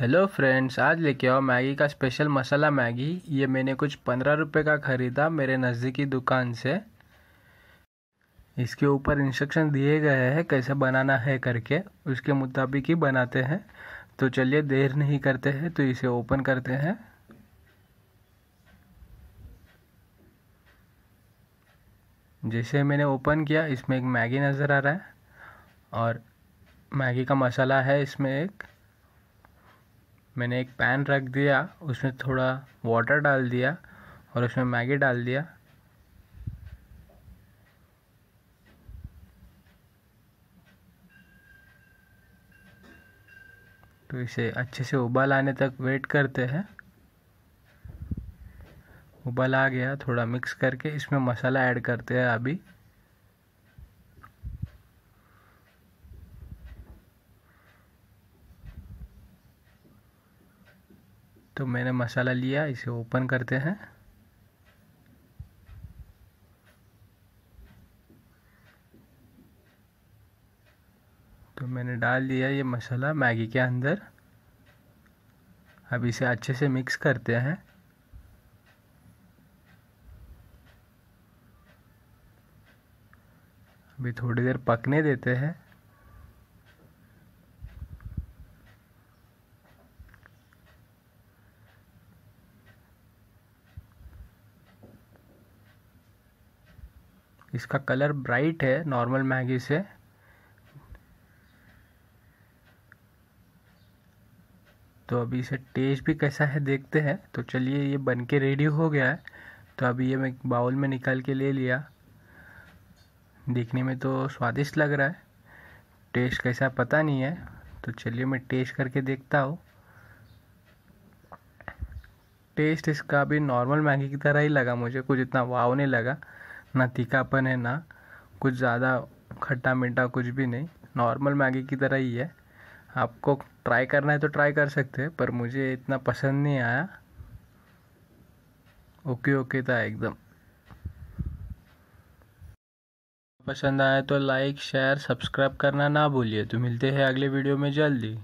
hello friends आज लेके आओ मैगी का स्पेशल मसाला मैगी ये मैंने कुछ पंद्रह रुपये का ख़रीदा मेरे नज़दीकी दुकान से इसके ऊपर इंस्ट्रक्शन दिए गए हैं कैसे बनाना है करके उसके मुताबिक ही बनाते हैं तो चलिए देर नहीं करते हैं तो इसे ओपन करते हैं जैसे मैंने ओपन किया इसमें एक मैगी नज़र आ रहा है और मैगी का मसाला है इसमें एक मैंने एक पैन रख दिया उसमें थोड़ा वाटर डाल दिया और उसमें मैगी डाल दिया तो इसे अच्छे से उबाल आने तक वेट करते हैं उबाल आ गया थोड़ा मिक्स करके इसमें मसाला ऐड करते हैं अभी तो मैंने मसाला लिया इसे ओपन करते हैं तो मैंने डाल दिया ये मसाला मैगी के अंदर अब इसे अच्छे से मिक्स करते हैं अभी थोड़ी देर पकने देते हैं इसका कलर ब्राइट है नॉर्मल मैगी से तो अभी इसे टेस्ट भी कैसा है देखते हैं तो चलिए ये बन के रेडी हो गया है तो अभी ये मैं बाउल में निकाल के ले लिया देखने में तो स्वादिष्ट लग रहा है टेस्ट कैसा पता नहीं है तो चलिए मैं टेस्ट करके देखता हूँ टेस्ट इसका भी नॉर्मल मैगी की तरह ही लगा मुझे कुछ इतना वाव नहीं लगा ना तीखापन है ना कुछ ज़्यादा खट्टा मीठा कुछ भी नहीं नॉर्मल मैगी की तरह ही है आपको ट्राई करना है तो ट्राई कर सकते हैं पर मुझे इतना पसंद नहीं आया ओके ओके था एकदम पसंद आया तो लाइक शेयर सब्सक्राइब करना ना भूलिए तो मिलते हैं अगले वीडियो में जल्दी